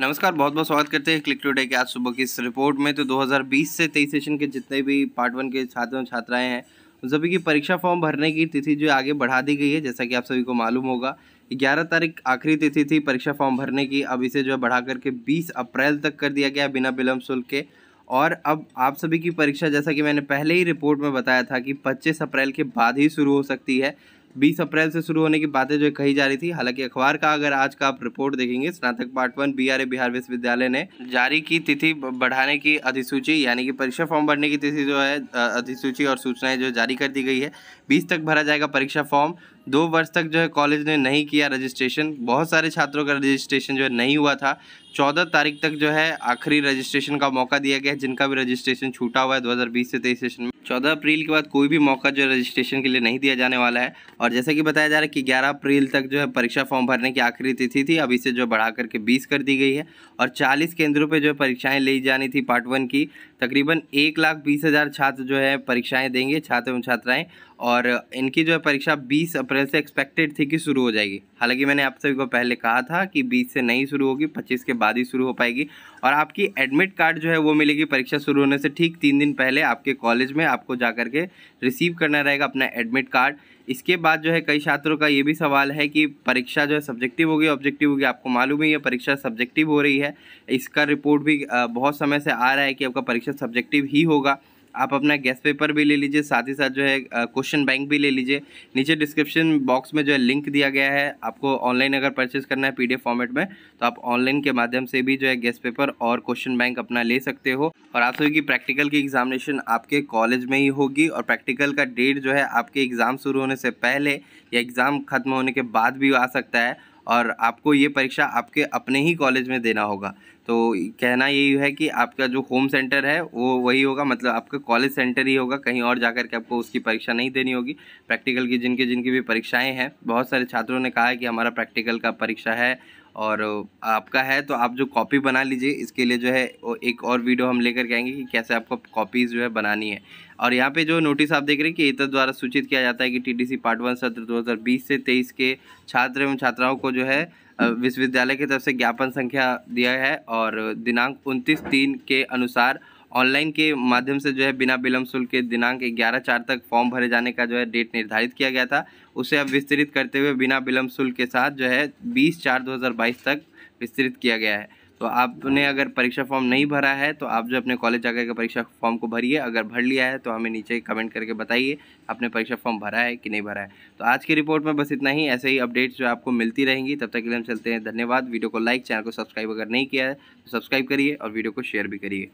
नमस्कार बहुत बहुत स्वागत करते हैं क्लिक टूडे के आज सुबह की इस रिपोर्ट में तो 2020 से 23 सेशन के जितने भी पार्ट वन के छात्र एवं छात्राएं हैं उन सभी की परीक्षा फॉर्म भरने की तिथि जो आगे बढ़ा दी गई है जैसा कि आप सभी को मालूम होगा 11 तारीख आखिरी तिथि थी परीक्षा फॉर्म भरने की अब इसे जो है बढ़ा करके बीस अप्रैल तक कर दिया गया बिना विलम्ब शुल्क के और अब आप सभी की परीक्षा जैसा कि मैंने पहले ही रिपोर्ट में बताया था कि पच्चीस अप्रैल के बाद ही शुरू हो सकती है बीस अप्रैल से शुरू होने की बातें जो कही जा रही थी हालांकि अखबार का अगर आज का आप रिपोर्ट देखेंगे स्नातक पार्ट वन बी बिहार विश्वविद्यालय ने जारी की तिथि बढ़ाने की अधिसूची यानी कि परीक्षा फॉर्म भरने की तिथि जो है अधिसूची और सूचनाएं जो जारी कर दी गई है बीस तक भरा जाएगा परीक्षा फॉर्म दो वर्ष तक जो है कॉलेज ने नहीं किया रजिस्ट्रेशन बहुत सारे छात्रों का रजिस्ट्रेशन जो है नहीं हुआ था चौदह तारीख तक जो है आखिरी रजिस्ट्रेशन का मौका दिया गया है जिनका भी रजिस्ट्रेशन छूटा हुआ है 2020 से तेईस सेशन में चौदह अप्रैल के बाद कोई भी मौका जो रजिस्ट्रेशन के लिए नहीं दिया जाने वाला है और जैसा कि बताया जा रहा है कि ग्यारह अप्रैल तक जो है परीक्षा फॉर्म भरने की आखिरी तिथि थी अब इसे जो बढ़ा करके बीस कर दी गई है और चालीस केंद्रों पे जो है परीक्षाएँ ली जानी थी पार्ट वन की तकरीबन एक लाख बीस हज़ार छात्र जो है परीक्षाएँ देंगे छात्र एवं छात्राएँ और इनकी जो है परीक्षा 20 अप्रैल से एक्सपेक्टेड थी कि शुरू हो जाएगी हालांकि मैंने आप सभी को पहले कहा था कि 20 से नहीं शुरू होगी 25 के बाद ही शुरू हो पाएगी और आपकी एडमिट कार्ड जो है वो मिलेगी परीक्षा शुरू होने से ठीक तीन दिन पहले आपके कॉलेज में आपको जा के रिसीव करना रहेगा अपना एडमिट कार्ड इसके बाद जो है कई छात्रों का ये भी सवाल है कि परीक्षा जो है सब्जेक्टिव होगी ऑब्जेक्टिव होगी आपको मालूम है ये परीक्षा सब्जेक्टिव हो रही है इसका रिपोर्ट भी बहुत समय से आ रहा है कि आपका परीक्षा सब्जेक्टिव ही होगा आप अपना गैस पेपर भी ले लीजिए साथ ही साथ जो है क्वेश्चन बैंक भी ले लीजिए नीचे डिस्क्रिप्शन बॉक्स में जो है लिंक दिया गया है आपको ऑनलाइन अगर परचेज करना है पीडीएफ फॉर्मेट में तो आप ऑनलाइन के माध्यम से भी जो है गैस पेपर और क्वेश्चन बैंक अपना ले सकते हो और आप सभी की प्रैक्टिकल की एग्जामिनेशन आपके कॉलेज में ही होगी और प्रैक्टिकल का डेट जो है आपके एग्ज़ाम शुरू होने से पहले या एग्ज़ाम खत्म होने के बाद भी आ सकता है और आपको ये परीक्षा आपके अपने ही कॉलेज में देना होगा तो कहना यही है कि आपका जो होम सेंटर है वो वही होगा मतलब आपका कॉलेज सेंटर ही होगा कहीं और जाकर के आपको उसकी परीक्षा नहीं देनी होगी प्रैक्टिकल की जिनके जिनकी भी परीक्षाएँ हैं बहुत सारे छात्रों ने कहा है कि हमारा प्रैक्टिकल का परीक्षा है और आपका है तो आप जो कॉपी बना लीजिए इसके लिए जो है एक और वीडियो हम लेकर के आएंगे कि कैसे आपको कॉपीज़ जो है बनानी है और यहाँ पे जो नोटिस आप देख रहे हैं कि इतर द्वारा सूचित किया जाता है कि टीडीसी पार्ट वन सत्र 2020 से 23 के छात्र एवं छात्राओं को जो है विश्वविद्यालय की तरफ से ज्ञापन संख्या दिया है और दिनांक उनतीस तीन के अनुसार ऑनलाइन के माध्यम से जो है बिना विलम्ब शुल्क के दिनांक ग्यारह चार तक फॉर्म भरे जाने का जो है डेट निर्धारित किया गया था उसे अब विस्तृत करते हुए बिना विलम्ब शुल्क के साथ जो है बीस चार दो तक विस्तृत किया गया है तो आपने अगर परीक्षा फॉर्म नहीं भरा है तो आप जो अपने कॉलेज जाकर के परीक्षा फॉर्म को भरिए अगर भर लिया है तो हमें नीचे कमेंट करके बताइए आपने परीक्षा फॉर्म भरा है कि नहीं भरा है तो आज की रिपोर्ट में बस इतना ही ऐसे ही अपडेट्स जो आपको मिलती रहेंगी तब तक के लिए हम चलते हैं धन्यवाद वीडियो को लाइक चैनल को सब्सक्राइब अगर नहीं किया है तो सब्सक्राइब करिए और वीडियो को शेयर भी करिए